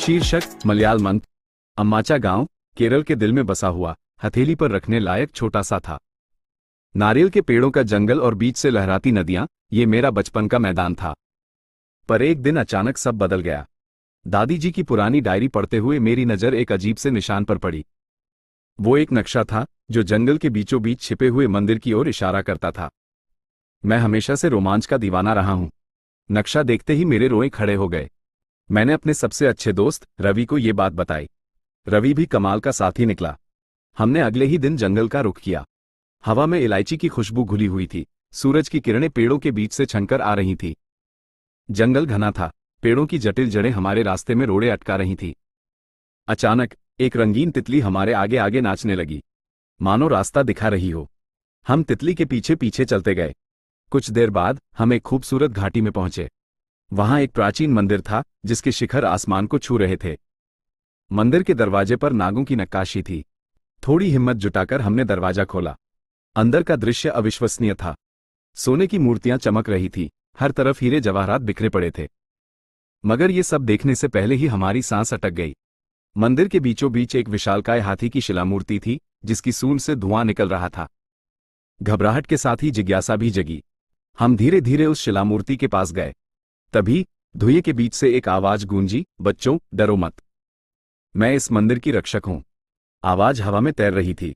शीर्षक मलयाल मंथ अम्माचा गांव केरल के दिल में बसा हुआ हथेली पर रखने लायक छोटा सा था नारियल के पेड़ों का जंगल और बीच से लहराती नदियां ये मेरा बचपन का मैदान था पर एक दिन अचानक सब बदल गया दादी जी की पुरानी डायरी पढ़ते हुए मेरी नज़र एक अजीब से निशान पर पड़ी वो एक नक्शा था जो जंगल के बीचों बीच छिपे हुए मंदिर की ओर इशारा करता था मैं हमेशा से रोमांच का दीवाना रहा हूं नक्शा देखते ही मेरे रोए खड़े हो गए मैंने अपने सबसे अच्छे दोस्त रवि को ये बात बताई रवि भी कमाल का ही निकला हमने अगले ही दिन जंगल का रुख किया हवा में इलायची की खुशबू घुली हुई थी सूरज की किरणें पेड़ों के बीच से छनकर आ रही थी जंगल घना था पेड़ों की जटिल जड़ें हमारे रास्ते में रोड़े अटका रही थी अचानक एक रंगीन तितली हमारे आगे आगे नाचने लगी मानो रास्ता दिखा रही हो हम तितली के पीछे पीछे चलते गए कुछ देर बाद हम एक खूबसूरत घाटी में पहुंचे वहां एक प्राचीन मंदिर था जिसके शिखर आसमान को छू रहे थे मंदिर के दरवाजे पर नागों की नक्काशी थी थोड़ी हिम्मत जुटाकर हमने दरवाजा खोला अंदर का दृश्य अविश्वसनीय था सोने की मूर्तियां चमक रही थी हर तरफ हीरे जवाहरात बिखरे पड़े थे मगर ये सब देखने से पहले ही हमारी सांस अटक गई मंदिर के बीचों बीच एक विशालकाय हाथी की शिलामूर्ति थी जिसकी सून से धुआं निकल रहा था घबराहट के साथ ही जिज्ञासा भी जगी हम धीरे धीरे उस शिलामूर्ति के पास गए तभी धुएं के बीच से एक आवाज गूंजी बच्चों डरो मत मैं इस मंदिर की रक्षक हूं आवाज हवा में तैर रही थी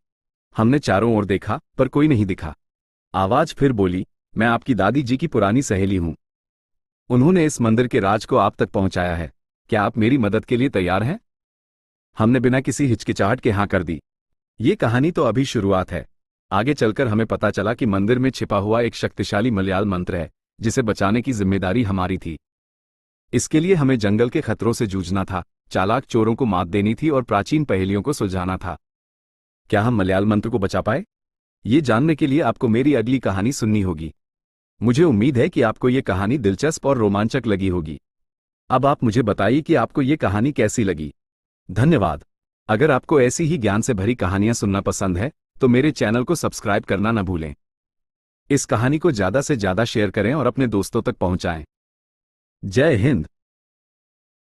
हमने चारों ओर देखा पर कोई नहीं दिखा आवाज फिर बोली मैं आपकी दादी जी की पुरानी सहेली हूं उन्होंने इस मंदिर के राज को आप तक पहुंचाया है क्या आप मेरी मदद के लिए तैयार हैं हमने बिना किसी हिचकिचाहट के हां कर दी ये कहानी तो अभी शुरुआत है आगे चलकर हमें पता चला कि मंदिर में छिपा हुआ एक शक्तिशाली मलयाल मंत्र है जिसे बचाने की जिम्मेदारी हमारी थी इसके लिए हमें जंगल के खतरों से जूझना था चालाक चोरों को मात देनी थी और प्राचीन पहेलियों को सुलझाना था क्या हम मलयाल मंत्र को बचा पाए ये जानने के लिए आपको मेरी अगली कहानी सुननी होगी मुझे उम्मीद है कि आपको ये कहानी दिलचस्प और रोमांचक लगी होगी अब आप मुझे बताइए कि आपको ये कहानी कैसी लगी धन्यवाद अगर आपको ऐसी ही ज्ञान से भरी कहानियां सुनना पसंद है तो मेरे चैनल को सब्सक्राइब करना न भूलें इस कहानी को ज्यादा से ज्यादा शेयर करें और अपने दोस्तों तक पहुंचाएं जय हिंद